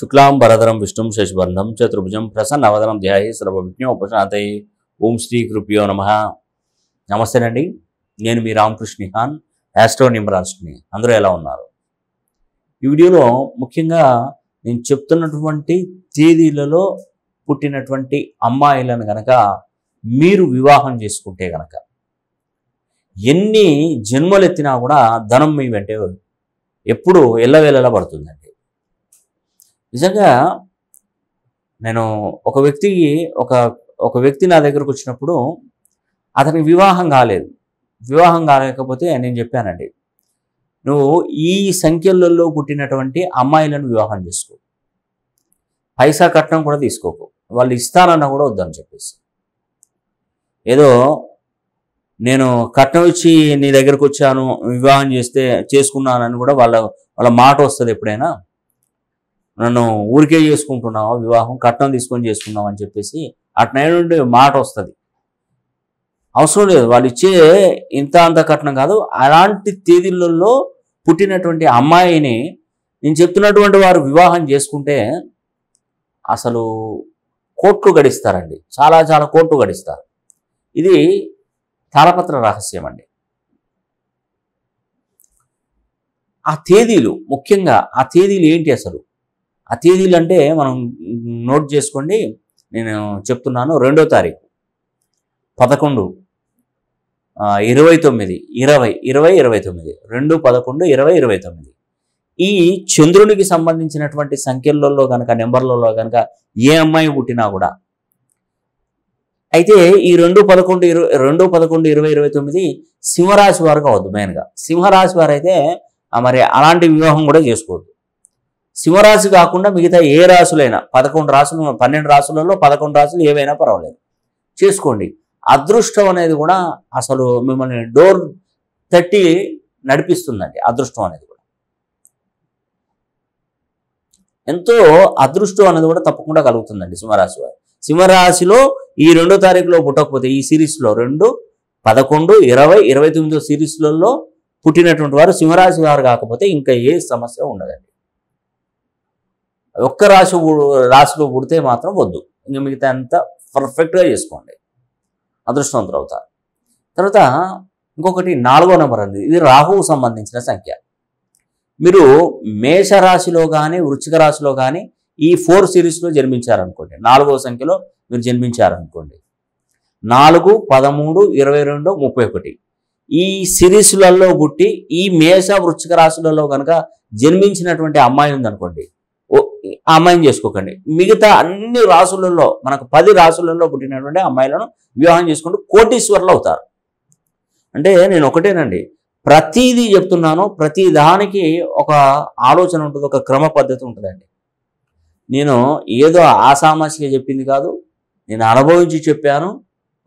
శుక్లాం వరదరం విష్ణుం శశివర్ణం చతుర్భుజం ప్రసన్నవదనం ధ్యాయి విజ్ఞ ఉపశాంతయి ఓం శ్రీ కృపయో నమ నమస్తేనండి నేను మీ రామకృష్ణిహాన్ యాస్ట్రో నిమరాజ్ని అందరూ ఎలా ఉన్నారు ఈ వీడియోలో ముఖ్యంగా నేను చెప్తున్నటువంటి తేదీలలో పుట్టినటువంటి అమ్మాయిలను గనక మీరు వివాహం చేసుకుంటే గనక ఎన్ని జన్మలు ఎత్తినా కూడా ధనం మీ వెంటే ఎప్పుడు ఎల్లవేళలా పడుతుందండి నిజంగా నేను ఒక వ్యక్తికి ఒక ఒక వ్యక్తి నా దగ్గరకు వచ్చినప్పుడు అతనికి వివాహం కాలేదు వివాహం కాలేకపోతే నేను చెప్పానండి నువ్వు ఈ సంఖ్యలలో పుట్టినటువంటి అమ్మాయిలను వివాహం చేసుకో పైసా కట్నం కూడా తీసుకోకు వాళ్ళు ఇస్తానన్నా కూడా వద్దని చెప్పేసి ఏదో నేను కట్నం ఇచ్చి నీ దగ్గరకు వచ్చాను వివాహం చేస్తే చేసుకున్నానని కూడా వాళ్ళ వాళ్ళ మాట వస్తుంది ఎప్పుడైనా నన్ను ఊరికే చేసుకుంటున్నావా వివాహం కట్నం తీసుకొని చేసుకున్నావు అని చెప్పేసి నుండి మాట వస్తుంది అవసరం లేదు వాళ్ళు ఇచ్చే ఇంత అంత కట్నం కాదు అలాంటి తేదీలలో పుట్టినటువంటి అమ్మాయిని నేను చెప్తున్నటువంటి వారు వివాహం చేసుకుంటే అసలు కోట్లు గడిస్తారండి చాలా చాలా కోట్లు గడిస్తారు ఇది తాళపత్ర రహస్యం అండి ఆ తేదీలు ముఖ్యంగా ఆ తేదీలు ఏంటి అసలు ఆ తేదీలు అంటే మనం నోట్ చేసుకోండి నేను చెప్తున్నాను రెండో తారీఖు పదకొండు ఇరవై తొమ్మిది ఇరవై ఇరవై ఇరవై తొమ్మిది రెండు పదకొండు ఇరవై ఇరవై తొమ్మిది ఈ చంద్రునికి సంబంధించినటువంటి సంఖ్యలలో కనుక నెంబర్లలో కనుక ఏ అమ్మాయి పుట్టినా కూడా అయితే ఈ రెండు పదకొండు ఇరవై రెండు పదకొండు ఇరవై ఇరవై తొమ్మిది సింహరాశి వారు కావద్దు మెయిన్గా సింహరాశి వారు అయితే మరి అలాంటి వివాహం కూడా చేసుకోవద్దు సింహరాశి కాకుండా మిగతా ఏ రాశులైనా పదకొండు రాసులు పన్నెండు రాసులలో పదకొండు రాసులు ఏవైనా పర్వాలేదు చేసుకోండి అదృష్టం అనేది కూడా అసలు మిమ్మల్ని డోర్ తట్టి నడిపిస్తుందండి అదృష్టం అనేది కూడా ఎంతో అదృష్టం అనేది కూడా తప్పకుండా కలుగుతుందండి సింహరాశి వారు సింహరాశిలో ఈ రెండో తారీఖులో పుట్టకపోతే ఈ సిరీస్లో రెండు పదకొండు ఇరవై ఇరవై తొమ్మిదో సిరీస్లలో పుట్టినటువంటి వారు సింహరాశి వారు కాకపోతే ఇంకా ఏ సమస్య ఉండదండి ఒక్క రాశి రాశిలో పుడితే మాత్రం వద్దు ఇంకా మిగతా అంత పర్ఫెక్ట్గా చేసుకోండి అదృష్టవంతులు అవుతారు తర్వాత ఇంకొకటి నాలుగో నెంబర్ అనేది ఇది రాహువు సంబంధించిన సంఖ్య మీరు మేషరాశిలో కానీ వృచ్చిక రాశిలో కానీ ఈ ఫోర్ సిరీస్లో జన్మించారనుకోండి నాలుగో సంఖ్యలో మీరు జన్మించారనుకోండి నాలుగు పదమూడు ఇరవై రెండు ముప్పై ఒకటి ఈ సిరీస్లలో పుట్టి ఈ మేష వృచ్చిక రాశులలో కనుక జన్మించినటువంటి అమ్మాయి ఉందనుకోండి ఆ అమ్మాయిని చేసుకోకండి మిగతా అన్ని రాసులలో మనకు పది రాసులలో పుట్టినటువంటి అమ్మాయిలను వివాహం చేసుకుంటూ కోటీశ్వర్లు అవుతారు అంటే నేను ఒకటేనండి ప్రతిదీ చెప్తున్నాను ప్రతి దానికి ఒక ఆలోచన ఉంటుంది ఒక క్రమ పద్ధతి ఉంటుందండి నేను ఏదో ఆసామాసిగా చెప్పింది కాదు నేను అనుభవించి చెప్పాను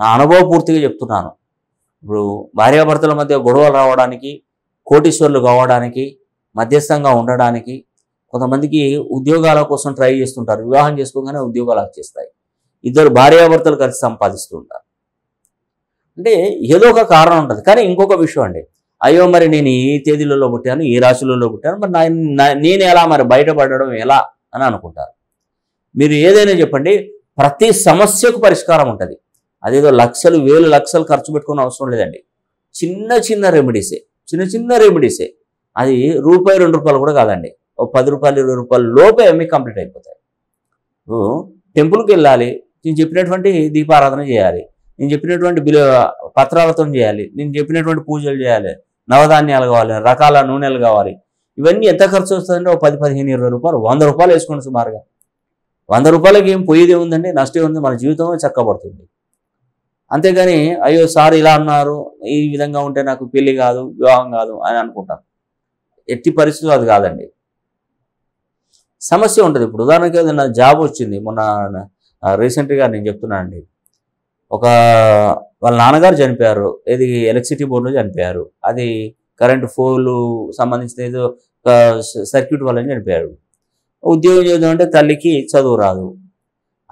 నా అనుభవపూర్తిగా చెప్తున్నాను ఇప్పుడు భార్యాభర్తల మధ్య గొడవలు రావడానికి కోటీశ్వర్లు కావడానికి మధ్యస్థంగా ఉండడానికి కొంతమందికి ఉద్యోగాల కోసం ట్రై చేస్తుంటారు వివాహం చేసుకోగానే ఉద్యోగాలు వచ్చేస్తాయి ఇద్దరు భార్యాభర్తలు కలిసి సంపాదిస్తూ ఉంటారు అంటే ఏదో ఒక కారణం ఉంటుంది కానీ ఇంకొక విషయం అండి అయ్యో మరి నేను ఏ తేదీలలో పుట్టాను ఏ రాశులలో పుట్టాను మరి నేను ఎలా మరి బయటపడడం ఎలా అని అనుకుంటారు మీరు ఏదైనా చెప్పండి ప్రతి సమస్యకు పరిష్కారం ఉంటుంది అదేదో లక్షలు వేలు లక్షలు ఖర్చు పెట్టుకునే అవసరం లేదండి చిన్న చిన్న రెమెడీసే చిన్న చిన్న రెమెడీసే అది రూపాయి రెండు రూపాయలు కూడా కాదండి పది రూపాయలు ఇరవై రూపాయల లోపే మీకు కంప్లీట్ అయిపోతాయి నువ్వు టెంపుల్కి వెళ్ళాలి నేను చెప్పినటువంటి దీపారాధన చేయాలి నేను చెప్పినటువంటి బిలు పత్రాలతో చేయాలి నేను చెప్పినటువంటి పూజలు చేయాలి నవధాన్యాలు కావాలి రకాల నూనెలు కావాలి ఇవన్నీ ఎంత ఖర్చు వస్తుందంటే ఒక పది పదిహేను ఇరవై రూపాయలు వంద రూపాయలు వేసుకోండి సుమారుగా వంద రూపాయలకి ఏం పోయేది ఉందండి నష్టం ఉంది మన జీవితం చక్కబడుతుంది అంతేగాని అయ్యో సార్ ఇలా అన్నారు ఈ విధంగా ఉంటే నాకు పెళ్లి కాదు వివాహం కాదు అని అనుకుంటాను ఎట్టి పరిస్థితులు అది కాదండి సమస్య ఉంటుంది ఇప్పుడు ఉదాహరణకి ఏదైనా జాబ్ వచ్చింది మొన్న రీసెంట్గా నేను చెప్తున్నానండి ఒక వాళ్ళ నాన్నగారు చనిపోయారు ఇది ఎలక్ట్రిసిటీ బోర్డులో చనిపోయారు అది కరెంటు ఫోలు సంబంధించిన ఏదో సర్క్యూట్ వాళ్ళని చనిపోయారు ఉద్యోగం చేద్దాం అంటే తల్లికి చదువు రాదు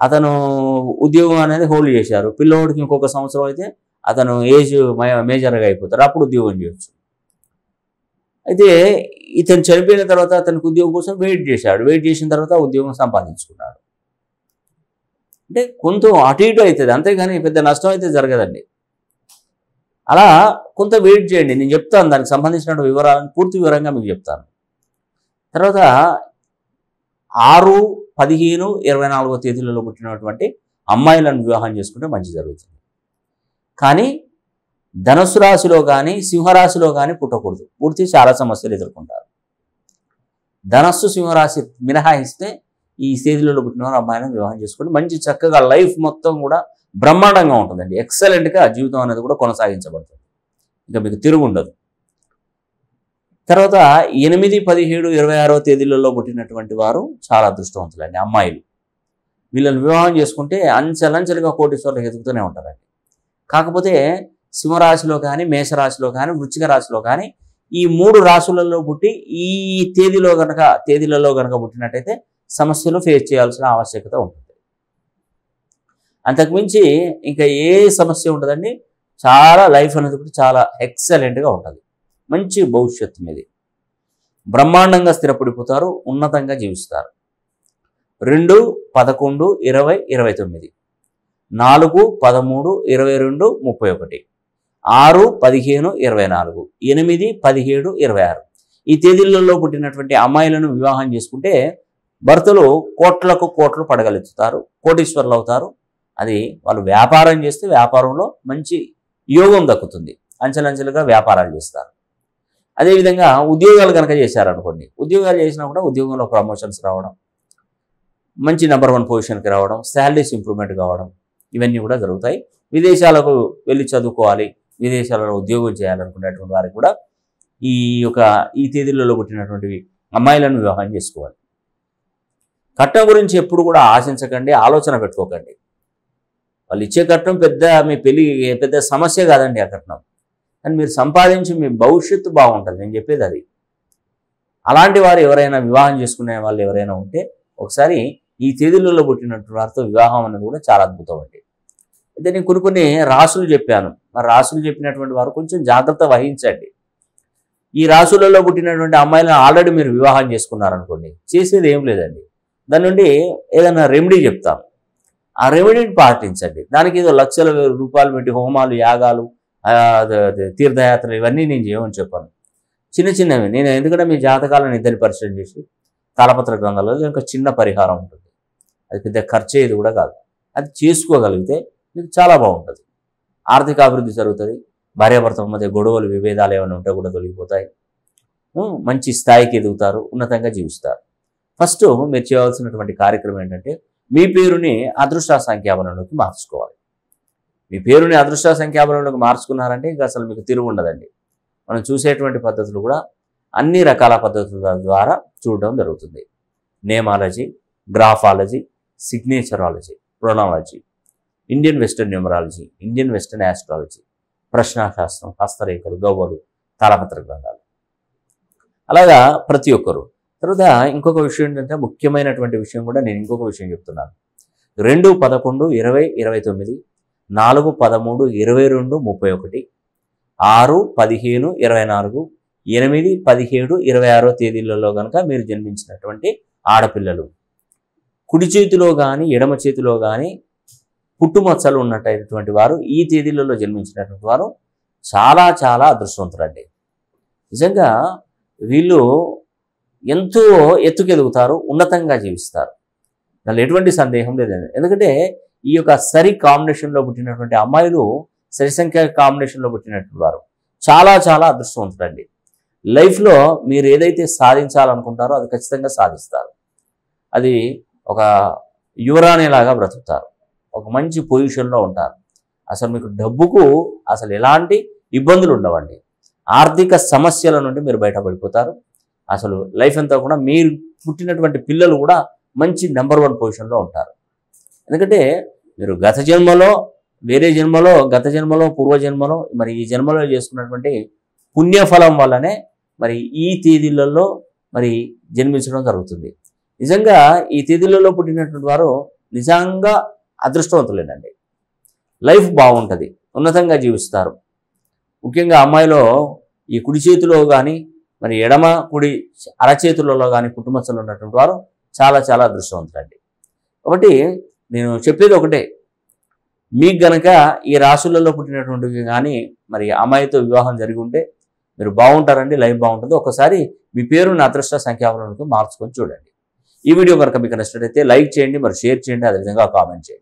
అతను ఉద్యోగం అనేది హోల్డ్ చేశారు పిల్లవాడికి ఇంకొక సంవత్సరం అయితే అతను ఏజ్ మేజర్గా అయిపోతారు అప్పుడు ఉద్యోగం చేయొచ్చు అయితే ఇతను చనిపోయిన తర్వాత అతనికి ఉద్యోగం కోసం వెయిట్ చేశాడు వెయిట్ చేసిన తర్వాత ఉద్యోగం సంపాదించుకున్నాడు అంటే కొంత అటు ఇటు అవుతుంది అంతేగాని పెద్ద నష్టం అయితే జరగదండి అలా కొంత వెయిట్ చేయండి నేను చెప్తాను దానికి సంబంధించిన వివరాలను పూర్తి వివరంగా మీకు చెప్తాను తర్వాత ఆరు పదిహేను ఇరవై నాలుగో తేదీలలో పుట్టినటువంటి అమ్మాయిలను వివాహం చేసుకుంటే మంచి జరుగుతుంది కానీ ధనుసు రాశిలో కానీ సింహరాశిలో కానీ పుట్టకూడదు పుడితే చాలా సమస్యలు ఎదుర్కొంటారు ధనస్సు సింహరాశి మినహాయిస్తే ఈ స్టేజ్లలో పుట్టిన అమ్మాయిని వివాహం చేసుకోండి మంచి చక్కగా లైఫ్ మొత్తం కూడా బ్రహ్మాండంగా ఉంటుందండి ఎక్సలెంట్గా జీవితం అనేది కూడా కొనసాగించబడుతుంది ఇంకా మీకు తిరుగుండదు తర్వాత ఎనిమిది పదిహేడు ఇరవై ఆరో తేదీలలో పుట్టినటువంటి వారు చాలా అదృష్టవంతులండి అమ్మాయిలు వీళ్ళని వివాహం చేసుకుంటే అంచెలంచెలుగా కోటీశ్వర్లకు ఎదుగుతూనే ఉంటారండి కాకపోతే సింహరాశిలో కానీ మేషరాశిలో కానీ వృచ్చిక రాశిలో కానీ ఈ మూడు రాశులలో పుట్టి ఈ తేదీలో గనక తేదీలలో గనక పుట్టినట్టయితే సమస్యలు ఫేస్ చేయాల్సిన ఆవశ్యకత ఉంటుంది అంతకుమించి ఇంకా ఏ సమస్య ఉండదండి చాలా లైఫ్ అనేది కూడా చాలా ఎక్సలెంట్గా ఉంటుంది మంచి భవిష్యత్తు మీద బ్రహ్మాండంగా స్థిరపడిపోతారు ఉన్నతంగా జీవిస్తారు రెండు పదకొండు ఇరవై ఇరవై తొమ్మిది నాలుగు పదమూడు ఇరవై రెండు ముప్పై ఒకటి ఆరు పదిహేను ఇరవై నాలుగు ఎనిమిది పదిహేడు ఇరవై ఆరు ఈ తేదీలలో పుట్టినటువంటి అమ్మాయిలను వివాహం చేసుకుంటే భర్తలు కోట్లకు కోట్లు పడగలుగుతారు కోటీశ్వర్లు అవుతారు అది వాళ్ళు వ్యాపారం చేస్తే వ్యాపారంలో మంచి యోగం దక్కుతుంది అంచెలంచెలుగా వ్యాపారాలు చేస్తారు అదేవిధంగా ఉద్యోగాలు కనుక చేశారనుకోండి ఉద్యోగాలు చేసినా కూడా ఉద్యోగంలో ప్రమోషన్స్ రావడం మంచి నెంబర్ వన్ పొజిషన్కి రావడం శాలరీస్ ఇంప్రూవ్మెంట్ కావడం ఇవన్నీ కూడా జరుగుతాయి విదేశాలకు వెళ్ళి చదువుకోవాలి విదేశాలలో ఉద్యోగం చేయాలనుకునేటువంటి వారికి కూడా ఈ యొక్క ఈ తేదీలలో పుట్టినటువంటివి అమ్మాయిలను వివాహం చేసుకోవాలి కట్నం గురించి ఎప్పుడు కూడా ఆశించకండి ఆలోచన పెట్టుకోకండి వాళ్ళు ఇచ్చే కట్నం పెద్ద మీ పెళ్లి పెద్ద సమస్య కాదండి ఆ కట్నం కానీ మీరు సంపాదించి మీ భవిష్యత్తు బాగుంటుంది నేను చెప్పేది అది అలాంటి వారు ఎవరైనా వివాహం చేసుకునే వాళ్ళు ఎవరైనా ఉంటే ఒకసారి ఈ తేదీలలో పుట్టినటువంటి వారితో వివాహం అనేది కూడా చాలా అద్భుతం అండి అయితే నేను కొన్ని కొన్ని రాసులు చెప్పాను మరి రాసులు చెప్పినటువంటి వారు కొంచెం జాగ్రత్త వహించండి ఈ రాసులలో పుట్టినటువంటి అమ్మాయిలను ఆల్రెడీ మీరు వివాహం చేసుకున్నారనుకోండి చేసేది ఏం లేదండి దాని నుండి ఏదైనా రెమెడీ చెప్తాం ఆ రెమెడీని పాటించండి దానికి ఏదో లక్షల రూపాయలు పెట్టి హోమాలు యాగాలు తీర్థయాత్రలు ఇవన్నీ నేను చేయమని చెప్పాను చిన్న చిన్నవి నేను ఎందుకంటే మీ జాతకాలను ఇద్దరి పరిచయం చేసి తలపత్ర గ్రంథాలలో ఒక చిన్న పరిహారం ఉంటుంది అది పెద్ద ఖర్చు కూడా కాదు అది చేసుకోగలిగితే మీకు చాలా బాగుంటుంది ఆర్థిక అభివృద్ధి జరుగుతుంది భార్యాభర్త మధ్య గొడవలు విభేదాలు ఏమైనా ఉంటే కూడా తొలగిపోతాయి మంచి స్థాయికి ఎదుగుతారు ఉన్నతంగా జీవిస్తారు ఫస్ట్ మీరు చేయవలసినటువంటి కార్యక్రమం ఏంటంటే మీ పేరుని అదృష్ట సంఖ్యాబలంలోకి మార్చుకోవాలి మీ పేరుని అదృష్ట సంఖ్యాబలంలోకి మార్చుకున్నారంటే ఇంకా అసలు మీకు తిరుగు ఉండదండి మనం చూసేటువంటి పద్ధతులు కూడా అన్ని రకాల పద్ధతుల ద్వారా చూడడం జరుగుతుంది నేమాలజీ గ్రాఫాలజీ సిగ్నేచరాలజీ ప్రొనాలజీ Indian western numerology Indian western astrology ప్రశ్నాశాస్త్రం హస్తరేఖలు గౌవలు తాళపత్ర గ్రంథాలు అలాగా ప్రతి ఒక్కరు తర్వాత ఇంకొక విషయం ఏంటంటే ముఖ్యమైనటువంటి విషయం కూడా నేను ఇంకొక విషయం చెప్తున్నాను రెండు పదకొండు ఇరవై ఇరవై తొమ్మిది నాలుగు పదమూడు ఇరవై రెండు ముప్పై ఒకటి ఆరు పదిహేను ఇరవై నాలుగు ఎనిమిది పదిహేడు ఇరవై ఆరో తేదీలలో కనుక మీరు జన్మించినటువంటి ఆడపిల్లలు కుడి చేతిలో కానీ ఎడమ చేతిలో కానీ పుట్టుమచ్చలు ఉన్నటువంటి వారు ఈ తేదీలలో జన్మించినటువంటి వారు చాలా చాలా అదృష్టవంతులండి నిజంగా వీళ్ళు ఎంతో ఎత్తుకెదుగుతారు ఉన్నతంగా జీవిస్తారు దానిలో ఎటువంటి సందేహం లేదండి ఎందుకంటే ఈ యొక్క సరి కాంబినేషన్లో పుట్టినటువంటి అమ్మాయిలు సరి సంఖ్య కాంబినేషన్లో పుట్టినటువంటి వారు చాలా చాలా అదృష్టవంతులండి లైఫ్లో మీరు ఏదైతే సాధించాలనుకుంటారో అది ఖచ్చితంగా సాధిస్తారు అది ఒక యువరాణిలాగా బ్రతుకుతారు ఒక మంచి పొజిషన్లో ఉంటారు అసలు మీకు డబ్బుకు అసలు ఎలాంటి ఇబ్బందులు ఉండవండి ఆర్థిక సమస్యల నుండి మీరు బయటపడిపోతారు అసలు లైఫ్ అంతా కూడా మీరు పుట్టినటువంటి పిల్లలు కూడా మంచి నెంబర్ వన్ పొజిషన్లో ఉంటారు ఎందుకంటే మీరు గత జన్మలో వేరే జన్మలో గత జన్మలో పూర్వజన్మలో మరి ఈ జన్మలో చేసుకున్నటువంటి పుణ్యఫలం వల్లనే మరి ఈ తేదీలలో మరి జన్మించడం జరుగుతుంది నిజంగా ఈ తేదీలలో పుట్టినటువంటి వారు నిజంగా అదృష్టవంతులేనండి లైఫ్ బాగుంటుంది ఉన్నతంగా జీవిస్తారు ముఖ్యంగా అమ్మాయిలో ఈ కుడి చేతిలో కానీ మరి ఎడమ కుడి అరచేతులలో కానీ కుటుంబస్తులు ఉన్నటువంటి వారు చాలా చాలా అదృష్టవంతులండి కాబట్టి నేను చెప్పేది ఒకటే మీకు గనక ఈ రాసులలో పుట్టినటువంటివి కానీ మరి అమ్మాయితో వివాహం జరిగి ఉంటే మీరు బాగుంటారండి లైఫ్ బాగుంటుంది ఒకసారి మీ పేరుని అదృష్ట సంఖ్యావరణకు మార్చుకొని చూడండి ఈ వీడియో కనుక మీకు నచ్చినట్లయితే లైక్ చేయండి మరి షేర్ చేయండి అదేవిధంగా కామెంట్ చేయండి